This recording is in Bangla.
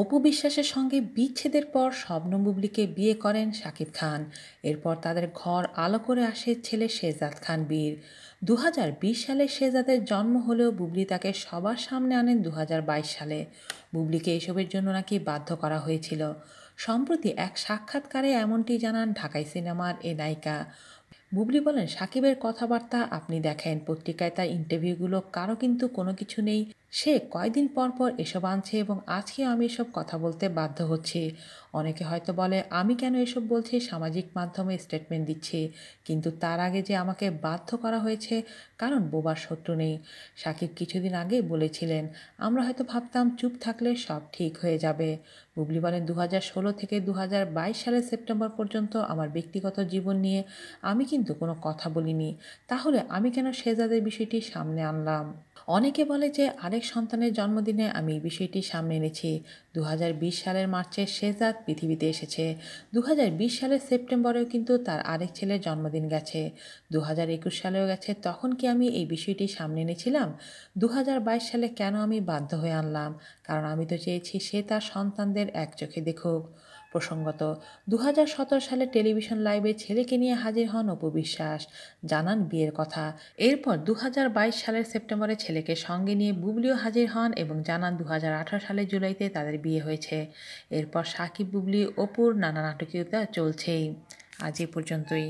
অপু বিশ্বাসের সঙ্গে বিচ্ছেদের পর স্বপ্ন বুবলিকে বিয়ে করেন শাকিব খান এরপর তাদের ঘর আলো করে আসে ছেলে শেজাদ খান বীর দু সালে শেজাদের জন্ম হলেও বুবলি তাকে সবার সামনে আনেন দু সালে বুবলিকে এসবের জন্য নাকি বাধ্য করা হয়েছিল সম্প্রতি এক সাক্ষাৎকারে এমনটি জানান ঢাকাই সিনেমার এ নায়িকা বুবলি বলেন সাকিবের কথাবার্তা আপনি দেখেন পত্রিকায় তার ইন্টারভিউগুলো কারো কিন্তু কোনো কিছু নেই সে কয়দিন পর পর এসব আনছে এবং আজকে আমি এসব কথা বলতে বাধ্য হচ্ছে অনেকে হয়তো বলে আমি কেন এসব বলছি সামাজিক মাধ্যমে স্টেটমেন্ট দিচ্ছে কিন্তু তার আগে যে আমাকে বাধ্য করা হয়েছে কারণ বোবার শত্রু নেই সাকিব কিছুদিন আগে বলেছিলেন আমরা হয়তো ভাবতাম চুপ থাকলে সব ঠিক হয়ে যাবে বুবলি বলেন দু থেকে দু সালের সেপ্টেম্বর পর্যন্ত আমার ব্যক্তিগত জীবন নিয়ে আমি কিন্তু কোনো কথা বলিনি তাহলে আমি কেন শেজাদের বিষয়টি সামনে আনলাম অনেকে বলে যে আরেক সন্তানের জন্মদিনে আমি এই বিষয়টি সামনে এনেছি দু সালের মার্চে শেজাদ পৃথিবীতে এসেছে দু সালের সেপ্টেম্বরেও কিন্তু তার আরেক ছেলের জন্মদিন গেছে দু হাজার সালেও গেছে তখন কি আমি এই বিষয়টি সামনে এনেছিলাম দু সালে কেন আমি বাধ্য হয়ে আনলাম কারণ আমি তো চেয়েছি সে তার সন্তানদের এক চোখে দেখুক প্রসঙ্গত দু সালে টেলিভিশন লাইভে ছেলেকে নিয়ে হাজির হন অপু বিশ্বাস জানান বিয়ের কথা এরপর দু সালের সেপ্টেম্বরে ছেলেকে সঙ্গে নিয়ে বুবলিও হাজির হন এবং জানান দু সালে জুলাইতে তাদের বিয়ে হয়েছে এরপর সাকিব বুবলি অপুর নানা নাটকীয়তা চলছেই আজ এ পর্যন্তই